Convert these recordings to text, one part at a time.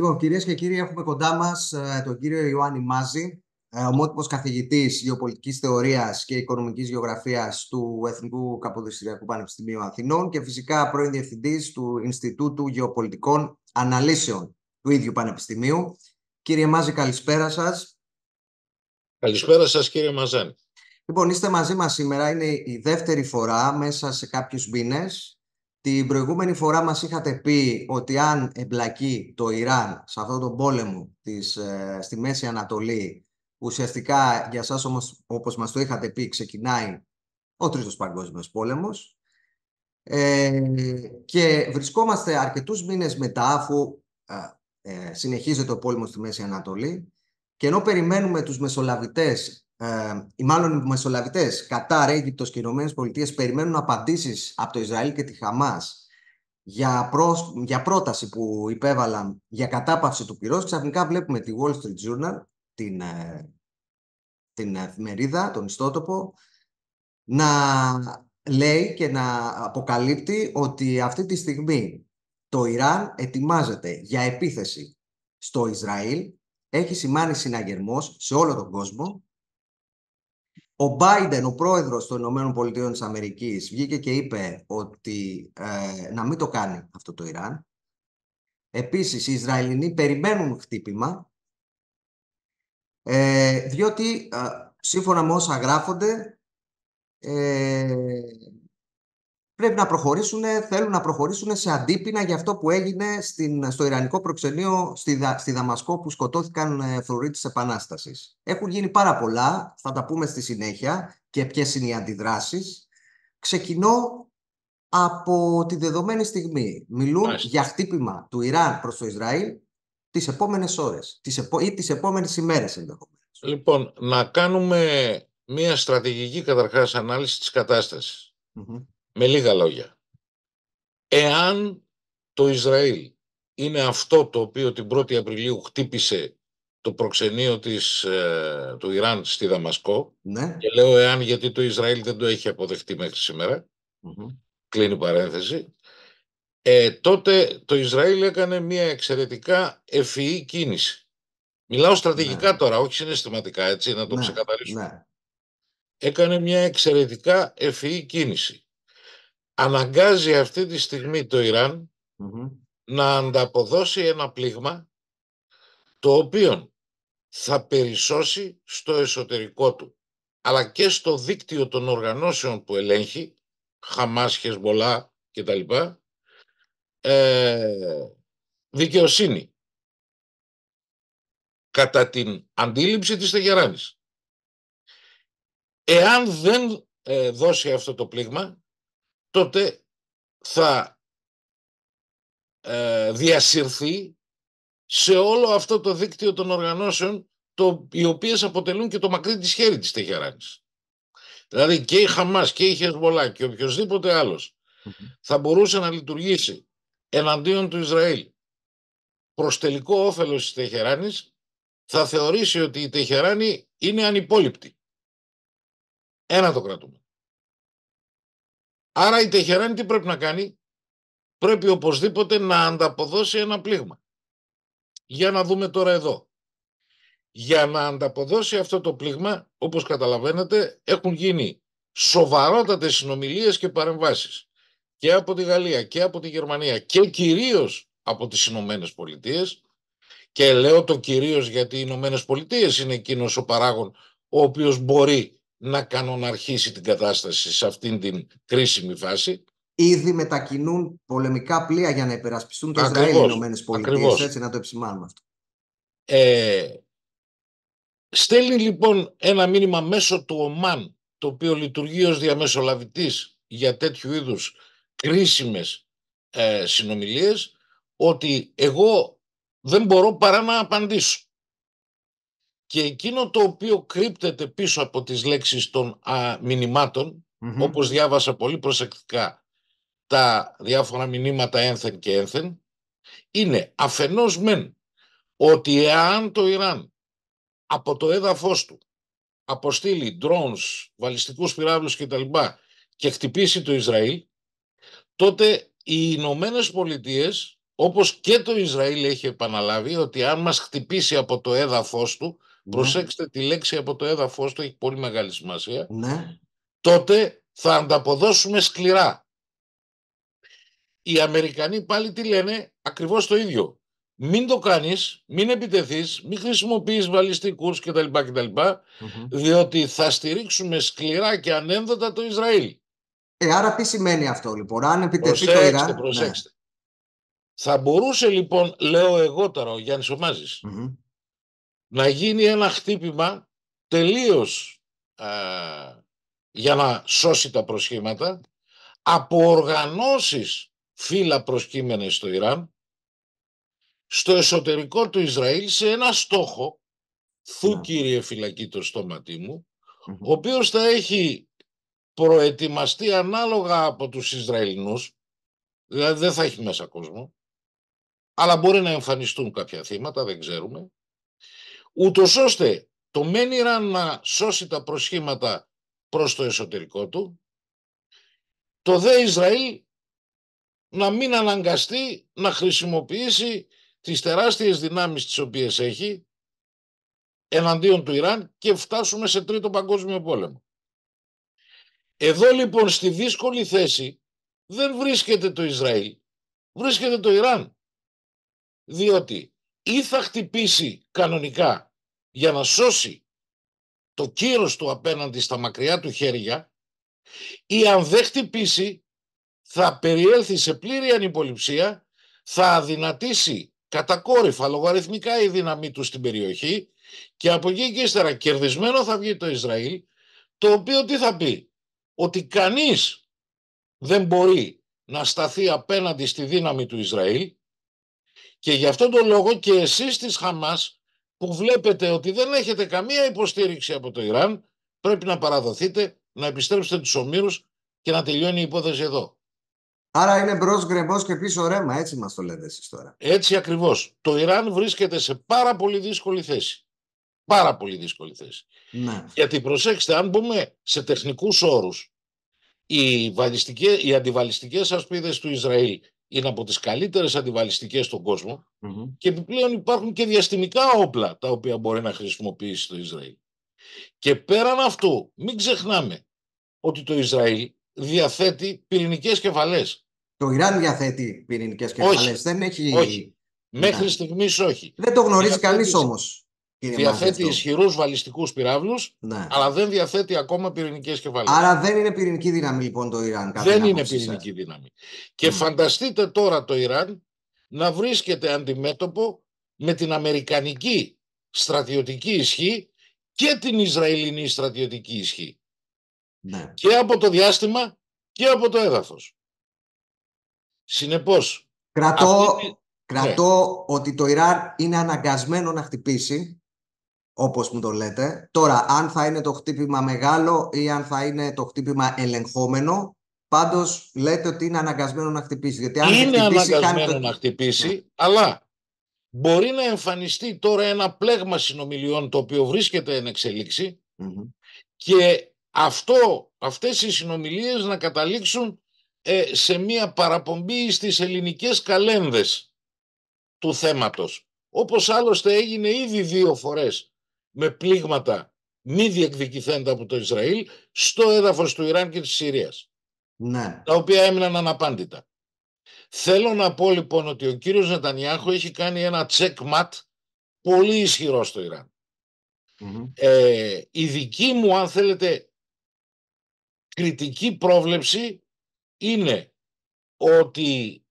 Λοιπόν, κυρίες και κύριοι, έχουμε κοντά μας ε, τον κύριο Ιωάννη Μάζη, ε, ομότιμος καθηγητής Γεωπολιτική Θεωρίας και Οικονομικής Γεωγραφίας του Εθνικού Καποδιστριακού Πανεπιστημίου Αθηνών και φυσικά πρώην διευθυντής του Ινστιτούτου Γεωπολιτικών Αναλύσεων του ίδιου Πανεπιστημίου. Κύριε Μάζη, καλησπέρα σας. Καλησπέρα σας, κύριε Μαζέν. Λοιπόν, είστε μαζί μας σήμερα. Είναι η δεύτερη φορά μέσα σε κάποιους μήνες την προηγούμενη φορά μας είχατε πει ότι αν εμπλακεί το Ιράν σε αυτόν τον πόλεμο της, ε, στη Μέση Ανατολή, ουσιαστικά για σας όμως, όπως μας το είχατε πει, ξεκινάει ο Τρίτος Παγκόσμιος Πόλεμος. Ε, και βρισκόμαστε αρκετούς μήνες μετά, αφού ε, συνεχίζεται ο πόλεμος στη Μέση Ανατολή, και ενώ περιμένουμε τους μεσολαβητές οι ε, μάλλον οι μεσολαβητές, Κατάρ, Αίγυπτος και Ηνωμένες Πολιτείες, περιμένουν απαντήσεις από το Ισραήλ και τη Χαμάς για, για πρόταση που υπέβαλαν για κατάπαυση του πυρός, ξαφνικά βλέπουμε τη Wall Street Journal, την, ε, την εφημερίδα, τον ιστότοπο, να λέει και να αποκαλύπτει ότι αυτή τη στιγμή το Ιράν ετοιμάζεται για επίθεση στο Ισραήλ, έχει σημάνει συναγερμός σε όλο τον κόσμο ο Biden, ο πρόεδρος των Ηνωμένων Πολιτείων της Αμερικής, βγήκε και είπε ότι ε, να μην το κάνει αυτό το Ιράν. Επίσης, οι Ισραηλινοί περιμένουν χτύπημα, ε, διότι ε, σύμφωνα με όσα γράφονται, πρέπει να προχωρήσουν, θέλουν να προχωρήσουν σε αντίπεινα για αυτό που έγινε στην, στο Ιρανικό προξενείο στη, στη Δαμασκό που σκοτώθηκαν φρουροί ε, τη επανάστασης. Έχουν γίνει πάρα πολλά, θα τα πούμε στη συνέχεια και ποιες είναι οι αντιδράσεις. Ξεκινώ από τη δεδομένη στιγμή. Μιλούν για χτύπημα του Ιράν προς το Ισραήλ τις επόμενες ώρες ή τις επόμενες ημέρες ενδεχομένως. Λοιπόν, να κάνουμε μια στρατηγική καταρχάς ανάλυση της καταστασης με λίγα λόγια, εάν το Ισραήλ είναι αυτό το οποίο την 1η Απριλίου χτύπησε το προξενείο της, ε, του Ιράν στη Δαμασκό ναι. και λέω εάν γιατί το Ισραήλ δεν το έχει αποδεχτεί μέχρι σήμερα, mm-hmm. κλείνει παρένθεση, ε, τότε το Ισραήλ έκανε μια εξαιρετικά ευφυή κίνηση. Μιλάω στρατηγικά ναι. τώρα, όχι συναισθηματικά, έτσι, να το ναι, ξεκαθαρίσουμε. Ναι. Έκανε μια εξαιρετικά ευφυή κίνηση αναγκάζει αυτή τη στιγμή το ιραν να ανταποδώσει ένα πλήγμα το οποίο θα περισσώσει στο εσωτερικό του αλλά και στο δίκτυο των οργανώσεων που ελέγχει Χαμάς, Χεσμολά και τα λοιπά ε, δικαιοσύνη κατά την αντίληψη της Τεγεράνης. Εάν δεν ε, δώσει αυτό το πλήγμα τότε θα ε, διασυρθεί σε όλο αυτό το δίκτυο των οργανώσεων το, οι οποίες αποτελούν και το μακρύ της χέρι της Τεχεράνης. Δηλαδή και η Χαμάς και η Χεσβολά και οποιοδήποτε θα μπορούσε να λειτουργήσει εναντίον του Ισραήλ προς τελικό όφελος της Τεχεράνης θα θεωρήσει ότι η Τεχεράνη είναι ανυπόλοιπτη. Ένα το κρατούμε. Άρα η Τεχεράνη τι πρέπει να κάνει. Πρέπει οπωσδήποτε να ανταποδώσει ένα πλήγμα. Για να δούμε τώρα εδώ. Για να ανταποδώσει αυτό το πλήγμα, όπως καταλαβαίνετε, έχουν γίνει σοβαρότατες συνομιλίες και παρεμβάσεις και από τη Γαλλία και από τη Γερμανία και κυρίως από τις Ηνωμένες Πολιτείες. και λέω το κυρίως γιατί οι Ηνωμένες Πολιτείες είναι εκείνος ο παράγων ο οποίος μπορεί να κανοναρχίσει την κατάσταση σε αυτήν την κρίσιμη φάση. Ήδη μετακινούν πολεμικά πλοία για να υπερασπιστούν το Ισραήλ οι Ηνωμένες έτσι να το επισημάνουμε αυτό. Ε, στέλνει λοιπόν ένα μήνυμα μέσω του ΟΜΑΝ, το οποίο λειτουργεί ως διαμεσολαβητής για τέτοιου είδους κρίσιμες ε, συνομιλίες, ότι εγώ δεν μπορώ παρά να απαντήσω. Και εκείνο το οποίο κρύπτεται πίσω από τις λέξεις των α, μηνυμάτων, όπως διάβασα πολύ προσεκτικά τα διάφορα μηνύματα ένθεν και ένθεν, είναι αφενός μεν ότι εάν το Ιράν από το έδαφος του αποστείλει drones, βαλιστικούς πυράβλους κτλ. και χτυπήσει το Ισραήλ, τότε οι Ηνωμένες Πολιτείες όπως και το Ισραήλ έχει επαναλάβει ότι αν μας χτυπήσει από το έδαφος του, ναι. προσέξτε τη λέξη από το έδαφος του, έχει πολύ μεγάλη σημασία, ναι. τότε θα ανταποδώσουμε σκληρά. Οι Αμερικανοί πάλι τι λένε, ακριβώς το ίδιο. Μην το κάνεις, μην επιτεθείς, μην χρησιμοποιείς βαλιστικούς κτλ. κτλ mm διότι θα στηρίξουμε σκληρά και ανένδοτα το Ισραήλ. Ε, άρα τι σημαίνει αυτό λοιπόν, αν επιτεθεί το Ιράν... Ναι. Προσέξτε, θα μπορούσε λοιπόν, λέω εγώ τώρα, ο Γιάννης ομαζης να γίνει ένα χτύπημα τελείως για να σώσει τα προσχήματα από οργανώσεις φύλλα προσκύμενες στο Ιράν στο εσωτερικό του Ισραήλ σε ένα στόχο θου ναι. κύριε φυλακή το στόματι μου ο οποίος θα έχει προετοιμαστεί ανάλογα από τους Ισραηλινούς δηλαδή δεν θα έχει μέσα κόσμο αλλά μπορεί να εμφανιστούν κάποια θύματα, δεν ξέρουμε, ούτως ώστε το μεν Ιράν να σώσει τα προσχήματα προς το εσωτερικό του, το δε Ισραήλ να μην αναγκαστεί να χρησιμοποιήσει τις τεράστιες δυνάμεις τις οποίες έχει εναντίον του Ιράν και φτάσουμε σε τρίτο παγκόσμιο πόλεμο. Εδώ λοιπόν στη δύσκολη θέση δεν βρίσκεται το Ισραήλ, βρίσκεται το Ιράν διότι ή θα χτυπήσει κανονικά για να σώσει το κύρος του απέναντι στα μακριά του χέρια ή αν δεν χτυπήσει θα περιέλθει σε πλήρη ανυποληψία, θα αδυνατήσει κατακόρυφα λογαριθμικά η δύναμή του στην περιοχή και από εκεί και ύστερα κερδισμένο θα βγει το Ισραήλ, το οποίο τι θα πει, ότι κανείς δεν μπορεί να σταθεί απέναντι στη δύναμη του Ισραήλ και γι' αυτόν τον λόγο και εσείς της Χαμάς που βλέπετε ότι δεν έχετε καμία υποστήριξη από το Ιράν πρέπει να παραδοθείτε, να επιστρέψετε τους ομήρους και να τελειώνει η υπόθεση εδώ. Άρα είναι μπρος γκρεμπός και πίσω ρέμα, έτσι μας το λέτε εσείς τώρα. Έτσι ακριβώς. Το Ιράν βρίσκεται σε πάρα πολύ δύσκολη θέση. Πάρα πολύ δύσκολη θέση. Ναι. Γιατί προσέξτε, αν μπούμε σε τεχνικούς όρους, οι, οι αντιβαλιστικές ασπίδες του Ισραήλ είναι από τις καλύτερες αντιβαλιστικές στον κόσμο και επιπλέον υπάρχουν και διαστημικά όπλα τα οποία μπορεί να χρησιμοποιήσει το Ισραήλ. Και πέραν αυτού μην ξεχνάμε ότι το Ισραήλ διαθέτει πυρηνικές κεφαλές. Το Ιράν διαθέτει πυρηνικές κεφαλές. Όχι. Δεν έχει... Όχι. Μέχρι ναι. στιγμής όχι. Δεν το γνωρίζει κανείς όμως διαθέτει ισχυρούς βαλιστικούς πυράβλους, ναι. αλλά δεν διαθέτει ακόμα πυρηνικές κεφαλαίε. Άρα δεν είναι πυρηνική δύναμη λοιπόν το Ιράν. Δεν είναι πυρηνική δύναμη. Και ναι. φανταστείτε τώρα το Ιράν να βρίσκεται αντιμέτωπο με την Αμερικανική στρατιωτική ισχύ και την Ισραηλινή στρατιωτική ισχύ. Ναι. Και από το διάστημα και από το έδαφος. Συνεπώς... Κρατώ, κρατώ ναι. ότι το Ιράν είναι αναγκασμένο να χτυπήσει όπως μου το λέτε. Τώρα, αν θα είναι το χτύπημα μεγάλο ή αν θα είναι το χτύπημα ελεγχόμενο, πάντως λέτε ότι είναι αναγκασμένο να χτυπήσει. Γιατί αν είναι χτυπήσει, αναγκασμένο να χτυπήσει, αλλά μπορεί να εμφανιστεί τώρα ένα πλέγμα συνομιλιών το οποίο βρίσκεται εν εξελιξη και αυτό, αυτές οι συνομιλίες να καταλήξουν ε, σε μία παραπομπή στις ελληνικές καλένδες του θέματος. Όπως άλλωστε έγινε ήδη δύο φορές με πλήγματα μη διεκδικηθέντα από το Ισραήλ στο έδαφος του Ιράν και της Συρίας. Ναι. Τα οποία έμειναν αναπάντητα. Θέλω να πω λοιπόν ότι ο κύριος Νετανιάχου έχει κάνει ένα τσεκματ πολύ ισχυρό στο ιραν Ε, η δική μου αν θέλετε κριτική πρόβλεψη είναι ότι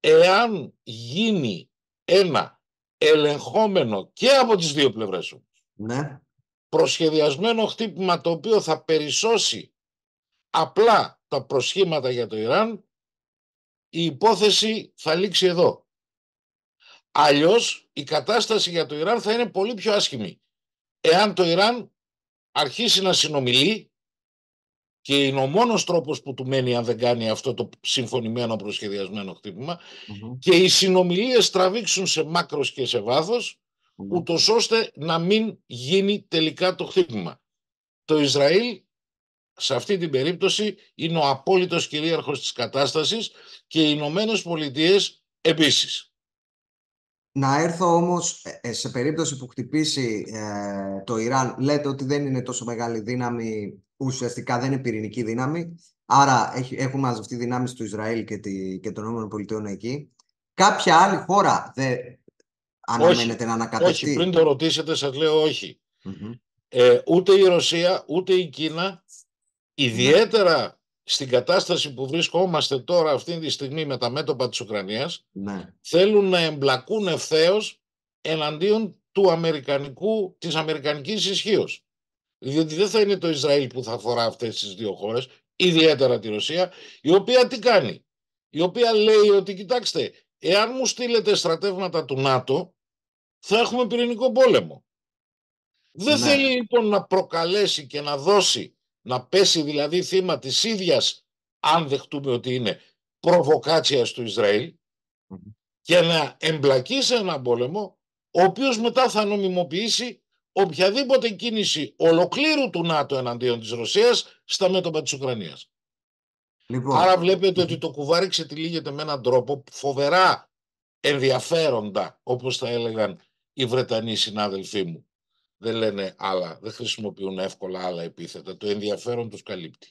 εάν γίνει ένα ελεγχόμενο και από τις δύο πλευρές σου ναι. προσχεδιασμένο χτύπημα το οποίο θα περισσώσει απλά τα προσχήματα για το Ιράν, η υπόθεση θα λήξει εδώ. Αλλιώς η κατάσταση για το Ιράν θα είναι πολύ πιο άσχημη. Εάν το Ιράν αρχίσει να συνομιλεί και είναι ο μόνος τρόπος που του μένει αν δεν κάνει αυτό το συμφωνημένο προσχεδιασμένο και οι συνομιλίες τραβήξουν σε μάκρος και σε βάθος ναι. ούτως ώστε να μην γίνει τελικά το χτύπημα. Το Ισραήλ σε αυτή την περίπτωση είναι ο απόλυτος κυρίαρχος της κατάστασης και οι Ηνωμένες Πολιτείες επίσης. Να έρθω όμως ε, ε, σε περίπτωση που χτυπήσει ε, το Ιράν, λέτε ότι δεν είναι τόσο μεγάλη δύναμη, ουσιαστικά δεν είναι πυρηνική δύναμη, άρα έχουμε έχουμε μαζευτεί δυνάμεις του Ισραήλ και, τη, και των ΗΠΑ εκεί. Κάποια άλλη χώρα δεν αναμένεται να ανακατευτεί. Όχι, πριν το ρωτήσετε σας λέω Ε, ούτε η Ρωσία, ούτε η Κίνα, ιδιαίτερα στην κατάσταση που βρισκόμαστε τώρα αυτή τη στιγμή με τα μέτωπα της Ουκρανίας ναι. θέλουν να εμπλακούν ευθέως εναντίον του αμερικανικού, της αμερικανικής ισχύως. Διότι δεν θα είναι το Ισραήλ που θα φορά αυτές τις δύο χώρες, ιδιαίτερα τη Ρωσία, η οποία τι κάνει. Η οποία λέει ότι κοιτάξτε, εάν μου στείλετε στρατεύματα του ΝΑΤΟ, θα έχουμε πυρηνικό πόλεμο. Δεν ναι. θέλει λοιπόν να προκαλέσει και να δώσει, να πέσει δηλαδή θύμα της ίδιας, αν δεχτούμε ότι είναι, προβοκάτσιας του ισραηλ και να εμπλακεί σε έναν πόλεμο ο οποίος μετά θα νομιμοποιήσει οποιαδήποτε κίνηση ολοκλήρου του ΝΑΤΟ εναντίον της Ρωσίας στα μέτωπα της Ουκρανίας. Λοιπόν. Άρα βλέπετε ότι το κουβάρι ξετυλίγεται με έναν τρόπο φοβερά ενδιαφέροντα, όπως θα έλεγαν οι Βρετανοί συνάδελφοί μου. Δεν λένε άλλα, δεν χρησιμοποιούν εύκολα άλλα επίθετα. Το ενδιαφέρον τους καλύπτει.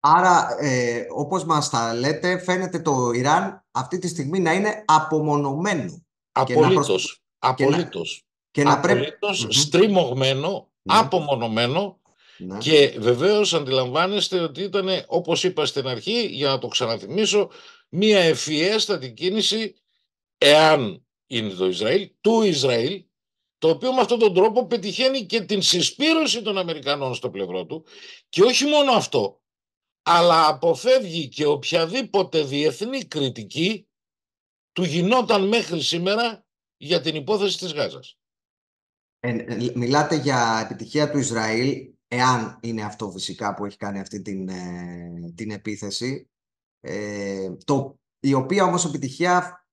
Άρα, ε, όπως μας τα λέτε, φαίνεται το Ιράν αυτή τη στιγμή να είναι απομονωμένο. Απολύτως. Και να Απολύτως. Και να... Απολύτως πρέπει... στριμωγμένο, ναι. απομονωμένο ναι. και βεβαίως αντιλαμβάνεστε ότι ήταν, όπως είπα στην αρχή, για να το ξαναθυμίσω, μια ευφυέστατη κίνηση εάν είναι το Ισραήλ, του Ισραήλ, το οποίο με αυτόν τον τρόπο πετυχαίνει και την συσπήρωση των Αμερικανών στο πλευρό του και όχι μόνο αυτό, αλλά αποφεύγει και οποιαδήποτε διεθνή κριτική του γινόταν μέχρι σήμερα για την υπόθεση της Γάζας. Ε, μιλάτε για επιτυχία του Ισραήλ, εάν είναι αυτό φυσικά που έχει κάνει αυτή την, ε, την επίθεση, ε, το, η οποία όμως επιτυχία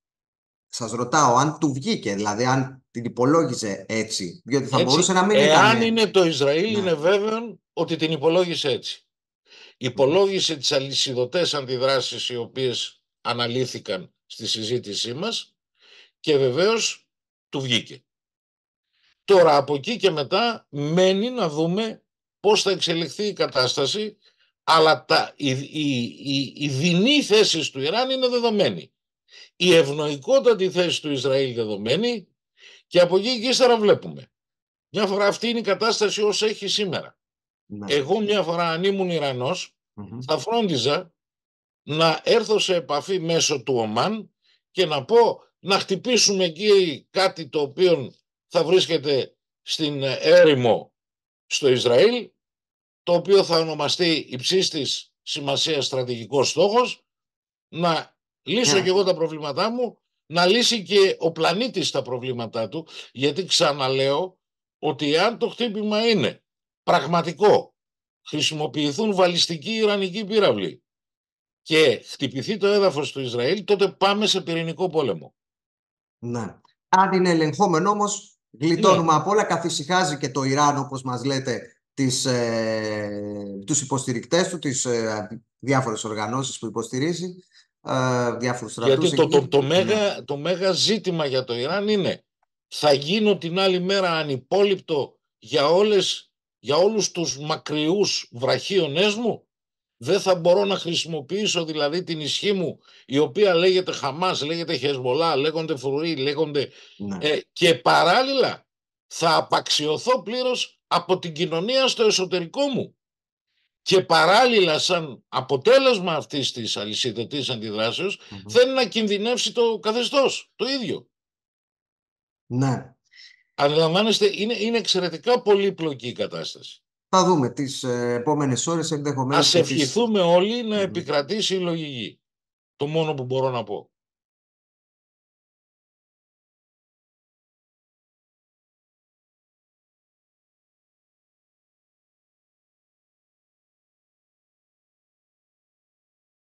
σας ρωτάω αν του βγήκε, δηλαδή αν την υπολόγιζε έτσι, διότι θα μπορούσε να μην εάν ήταν... Εάν είναι το Ισραήλ, ναι. είναι βέβαιο ότι την υπολόγισε έτσι. Υπολόγισε τις αλυσιδωτές αντιδράσεις οι οποίες αναλύθηκαν στη συζήτησή μας και βεβαίως του βγήκε. Τώρα από εκεί και μετά μένει να δούμε πώς θα εξελιχθεί η κατάσταση αλλά τα, η, η, η, η δεινή θέση του Ιράν είναι δεδομένη η ευνοϊκότατη θέση του Ισραήλ δεδομένη και από εκεί και ύστερα βλέπουμε. Μια φορά αυτή είναι η κατάσταση όσο έχει σήμερα. Ναι. Εγώ μια φορά αν ήμουν θα φρόντιζα να έρθω σε επαφή μέσω του ΟΜΑΝ και να πω να χτυπήσουμε εκεί κάτι το οποίο θα βρίσκεται στην ε, έρημο στο Ισραήλ το οποίο θα ονομαστεί υψίστης σημασίας στρατηγικός στόχος να λύσω yeah. Ναι. και εγώ τα προβλήματά μου, να λύσει και ο πλανήτης τα προβλήματά του, γιατί ξαναλέω ότι αν το χτύπημα είναι πραγματικό, χρησιμοποιηθούν βαλιστικοί Ιρανικοί πύραυλοι και χτυπηθεί το έδαφος του Ισραήλ, τότε πάμε σε πυρηνικό πόλεμο. Ναι. Αν είναι ελεγχόμενο όμως, γλιτώνουμε ναι. από όλα, καθησυχάζει και το Ιράν, όπως μας λέτε, τις, ε, τους υποστηρικτές του, τις ε, διάφορες οργανώσεις που υποστηρίζει διάφορους στρατούς. Γιατί το, το, ναι. το, μέγα, το ζήτημα για το Ιράν είναι θα γίνω την άλλη μέρα ανυπόλυπτο για, όλες, για όλους τους μακριούς βραχίονές μου. Δεν θα μπορώ να χρησιμοποιήσω δηλαδή την ισχύ μου η οποία λέγεται Χαμάς, λέγεται Χεσμολά, λέγονται Φρουρί, λέγονται... Ναι. Ε, και παράλληλα θα απαξιωθώ πλήρως από την κοινωνία στο εσωτερικό μου και παράλληλα σαν αποτέλεσμα αυτής της αλυσιδωτής αντιδράσεως mm-hmm. θέλει να κινδυνεύσει το καθεστώς, το ίδιο. Ναι. Αντιλαμβάνεστε, είναι, είναι εξαιρετικά πολύπλοκη η κατάσταση. Θα δούμε τις ε, επόμενες ώρες ενδεχομένως. Ας ευχηθούμε όλοι να επικρατήσει η λογική. Το μόνο που μπορώ να πω.